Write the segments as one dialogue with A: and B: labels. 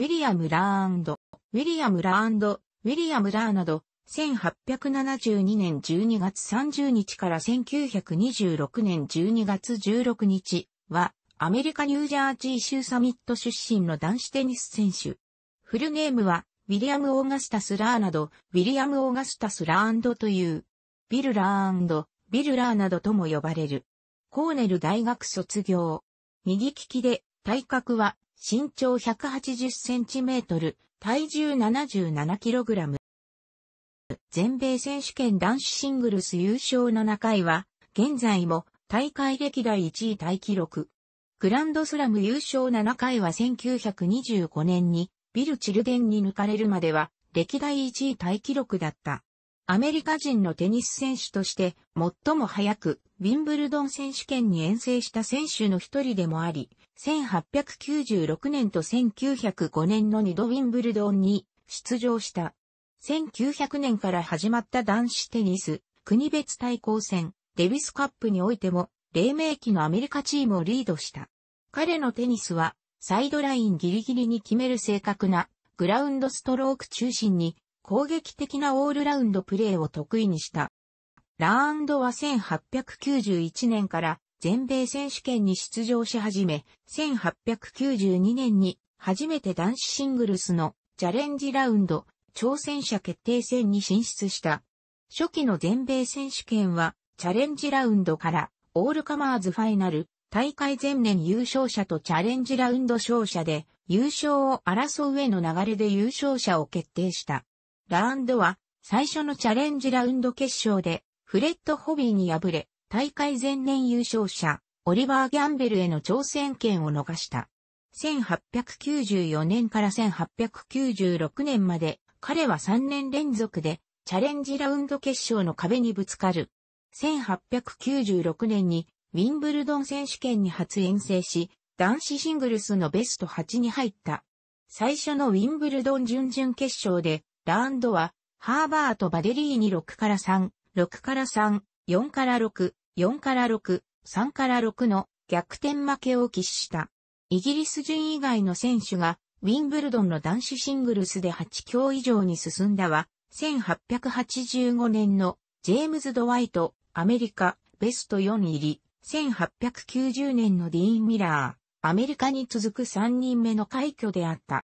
A: ウィリアム・ラーウィリアム・ラーウィリアム・ラーなど、1872年12月30日から1926年12月16日は、アメリカ・ニュージャージー州サミット出身の男子テニス選手。フルネームは、ウィリアム・オーガスタス・ラーなど、ウィリアム・オーガスタス・ラーという、ビル・ラービル・ラーなどとも呼ばれる。コーネル大学卒業。右利きで、体格は身長180センチメートル、体重77キログラム。全米選手権男子シングルス優勝の中井は、現在も大会歴代1位タイ記録。グランドスラム優勝7回は1925年にビル・チルデンに抜かれるまでは歴代1位タイ記録だった。アメリカ人のテニス選手として最も早くウィンブルドン選手権に遠征した選手の一人でもあり、1896年と1905年の二度ウィンブルドンに出場した。1900年から始まった男子テニス、国別対抗戦、デビスカップにおいても、黎明期のアメリカチームをリードした。彼のテニスは、サイドラインギリギリに決める正確な、グラウンドストローク中心に攻撃的なオールラウンドプレーを得意にした。ラーンドは1891年から全米選手権に出場し始め、1892年に初めて男子シングルスのチャレンジラウンド挑戦者決定戦に進出した。初期の全米選手権はチャレンジラウンドからオールカマーズファイナル大会前年優勝者とチャレンジラウンド勝者で優勝を争う上の流れで優勝者を決定した。ラウンドは最初のチャレンジラウンド決勝でフレッド・ホビーに敗れ、大会前年優勝者、オリバー・ギャンベルへの挑戦権を逃した。1894年から1896年まで彼は3年連続でチャレンジラウンド決勝の壁にぶつかる。1896年にウィンブルドン選手権に初遠征し、男子シングルスのベスト8に入った。最初のウィンブルドン準々決勝でラウンドは、ハーバーとバデリーに6から3、6から3、4から6、4から6、3から6の逆転負けを喫した。イギリス人以外の選手が、ウィンブルドンの男子シングルスで8強以上に進んだは、1885年のジェームズ・ドワイト、アメリカ、ベスト4入り、1890年のディーン・ミラー、アメリカに続く3人目の快挙であった。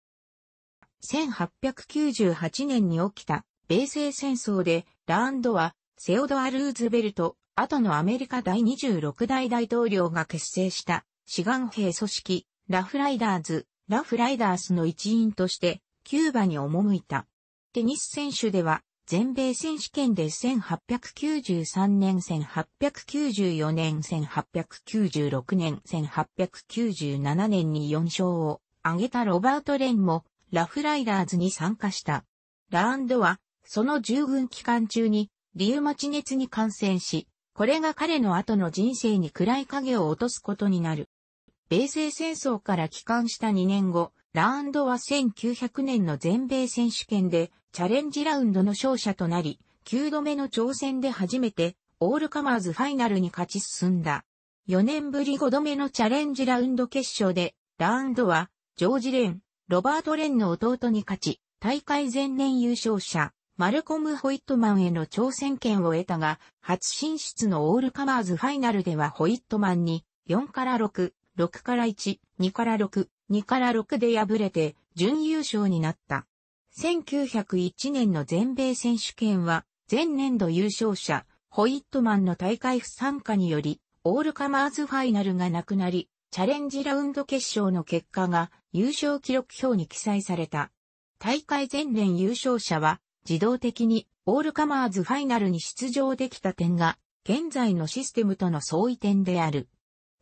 A: 1898年に起きた米西戦争でラーンドはセオドア・ルーズベルト、後のアメリカ第26代大統領が結成した志願兵組織ラフライダーズ、ラフライダースの一員としてキューバに赴いた。テニス選手では全米選手権で1893年、1894年、1896年、1897年に4勝を挙げたロバート・レンもラフライダーズに参加した。ラーンドは、その従軍期間中に、リウマチ熱に感染し、これが彼の後の人生に暗い影を落とすことになる。米西戦争から帰還した2年後、ラーンドは1900年の全米選手権でチャレンジラウンドの勝者となり、9度目の挑戦で初めてオールカマーズファイナルに勝ち進んだ。4年ぶり5度目のチャレンジラウンド決勝で、ラーンドはジョージ・レン、ロバート・レンの弟に勝ち、大会前年優勝者、マルコム・ホイットマンへの挑戦権を得たが、初進出のオールカマーズファイナルではホイットマンに4から6、6から1、2から6、2から6で敗れて準優勝になった。1901年の全米選手権は、前年度優勝者、ホイットマンの大会不参加により、オールカマーズファイナルがなくなり、チャレンジラウンド決勝の結果が優勝記録表に記載された。大会前年優勝者は自動的にオールカマーズファイナルに出場できた点が現在のシステムとの相違点である。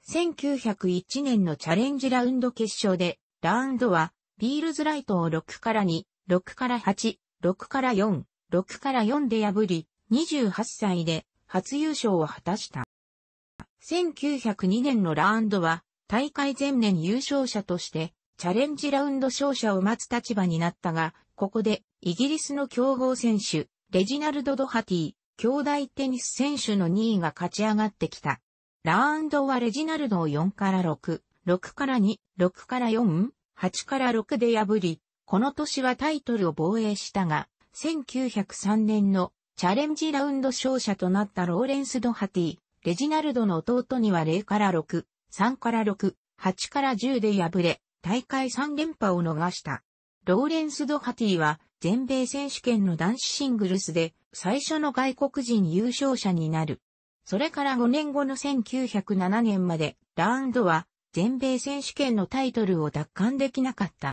A: 1901年のチャレンジラウンド決勝でラウンドはビールズライトを6から2、6から8、6から4、6から4で破り、28歳で初優勝を果たした。1902年のラウンドは大会前年優勝者として、チャレンジラウンド勝者を待つ立場になったが、ここで、イギリスの強豪選手、レジナルド・ドハティ、兄弟テニス選手の2位が勝ち上がってきた。ラウンドはレジナルドを4から6、6から2、6から4、8から6で破り、この年はタイトルを防衛したが、1903年のチャレンジラウンド勝者となったローレンス・ドハティ、レジナルドの弟には0から6、3から6、8から10で敗れ、大会3連覇を逃した。ローレンス・ドハティは全米選手権の男子シングルスで最初の外国人優勝者になる。それから5年後の1907年までラウンドは全米選手権のタイトルを奪還できなかった。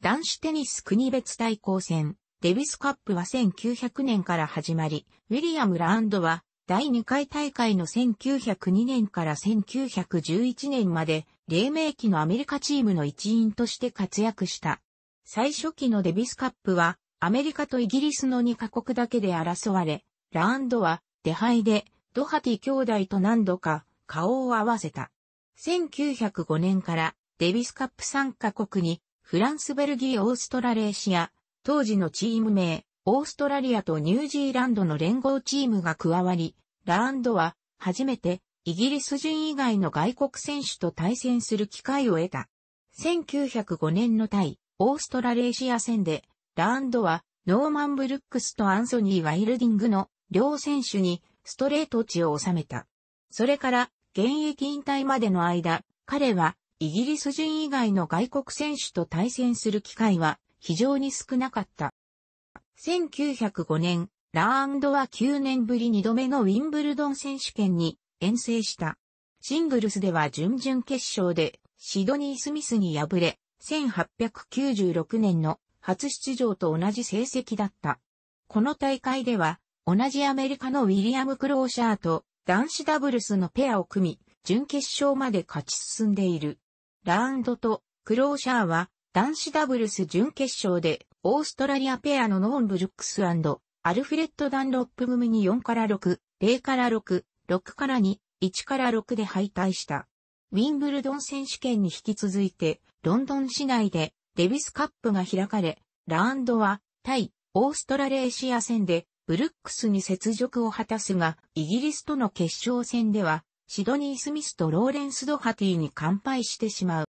A: 男子テニス国別対抗戦、デビスカップは1900年から始まり、ウィリアム・ラウンドは第2回大会の1902年から1911年まで、黎明期のアメリカチームの一員として活躍した。最初期のデビスカップは、アメリカとイギリスの2カ国だけで争われ、ラーンドは、出敗で、ドハティ兄弟と何度か、顔を合わせた。1905年から、デビスカップ3カ国に、フランス、ベルギー、オーストラレーシア、当時のチーム名、オーストラリアとニュージーランドの連合チームが加わり、ラーンドは初めてイギリス人以外の外国選手と対戦する機会を得た。1905年の対オーストラレーシア戦で、ラーンドはノーマン・ブルックスとアンソニー・ワイルディングの両選手にストレート値を収めた。それから現役引退までの間、彼はイギリス人以外の外国選手と対戦する機会は非常に少なかった。1905年、ラーンドは9年ぶり2度目のウィンブルドン選手権に遠征した。シングルスでは準々決勝でシドニー・スミスに敗れ、1896年の初出場と同じ成績だった。この大会では、同じアメリカのウィリアム・クローシャーと男子ダブルスのペアを組み、準決勝まで勝ち進んでいる。ラーンドとクローシャーは男子ダブルス準決勝でオーストラリアペアのノーン・ブルックスアルフレッド・ダンロップ組に4から6、0から6、6から2、1から6で敗退した。ウィンブルドン選手権に引き続いて、ロンドン市内でデビスカップが開かれ、ラウンドは対オーストラレーシア戦でブルックスに雪辱を果たすが、イギリスとの決勝戦では、シドニー・スミスとローレンス・ドハティに完敗してしまう。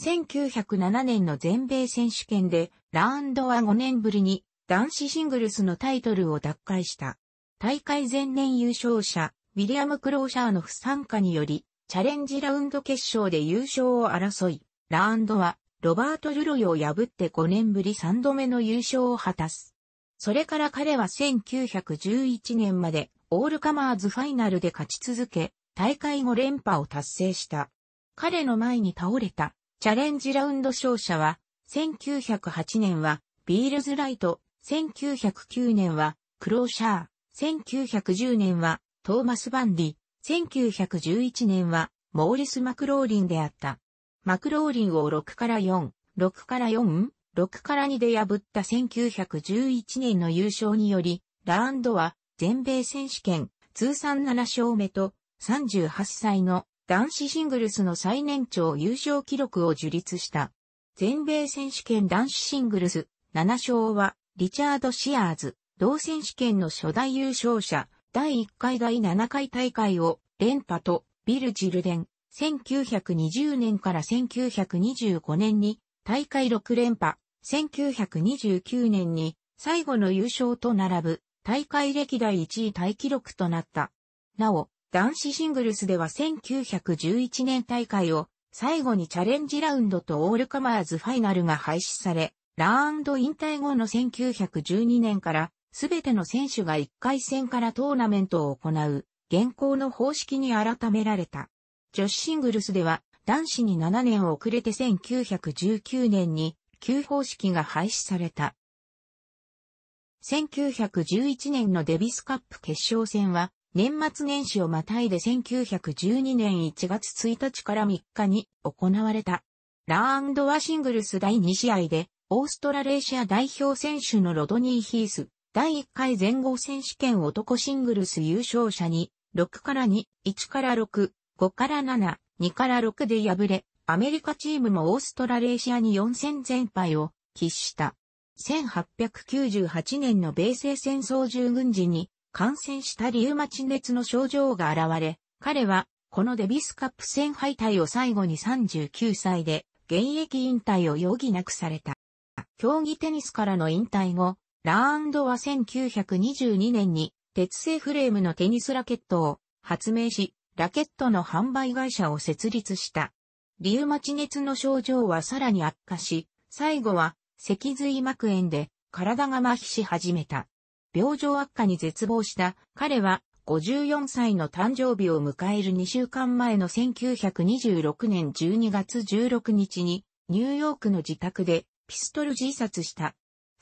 A: 1907年の全米選手権で、ラーンドは5年ぶりに男子シングルスのタイトルを奪回した。大会前年優勝者、ウィリアム・クローシャーの不参加により、チャレンジラウンド決勝で優勝を争い、ラーンドはロバート・ルロイを破って5年ぶり3度目の優勝を果たす。それから彼は1911年までオールカマーズファイナルで勝ち続け、大会5連覇を達成した。彼の前に倒れたチャレンジラウンド勝者は、1908年はビールズライト、1909年はクローシャー、1910年はトーマス・バンディ、1911年はモーリス・マクローリンであった。マクローリンを6から4、6から4、6から2で破った1911年の優勝により、ラウンドは全米選手権通算7勝目と38歳の男子シングルスの最年長優勝記録を樹立した。全米選手権男子シングルス7勝はリチャード・シアーズ、同選手権の初代優勝者、第1回第7回大会を連覇とビル・ジルデン、1920年から1925年に大会6連覇、1929年に最後の優勝と並ぶ大会歴代1位大記録となった。なお、男子シングルスでは1911年大会を最後にチャレンジラウンドとオールカマーズファイナルが廃止され、ラーンド引退後の1912年からすべての選手が1回戦からトーナメントを行う現行の方式に改められた。女子シングルスでは男子に7年遅れて1919年に旧方式が廃止された。1911年のデビスカップ決勝戦は年末年始をまたいで1912年1月1日から3日に行われた。ラーア・シングルス第2試合で、オーストラレーシア代表選手のロドニー・ヒース、第1回全豪選手権男シングルス優勝者に、6から2、1から6、5から7、2から6で敗れ、アメリカチームもオーストラレーシアに4戦全敗を喫した。1898年の米西戦争従軍時に感染したリウマチ熱の症状が現れ、彼は、このデビスカップ戦敗退を最後に39歳で、現役引退を余儀なくされた。競技テニスからの引退後、ラーンドは1922年に、鉄製フレームのテニスラケットを発明し、ラケットの販売会社を設立した。リウマチ熱の症状はさらに悪化し、最後は脊髄膜炎で体が麻痺し始めた。病状悪化に絶望した彼は54歳の誕生日を迎える2週間前の1926年12月16日にニューヨークの自宅でピストル自殺した。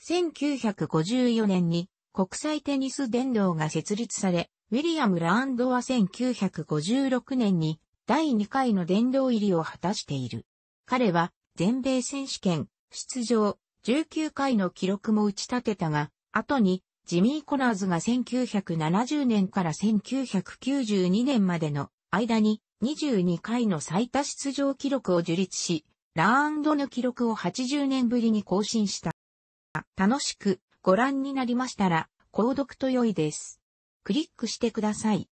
A: 1954年に国際テニス伝道が設立され、ウィリアム・ランドは1956年に第2回の殿堂入りを果たしている。彼は全米選手権、出場、19回の記録も打ち立てたが、後にジミー・コナーズが1970年から1992年までの間に22回の最多出場記録を樹立し、ラーンドの記録を80年ぶりに更新した。楽しくご覧になりましたら、購読と良いです。クリックしてください。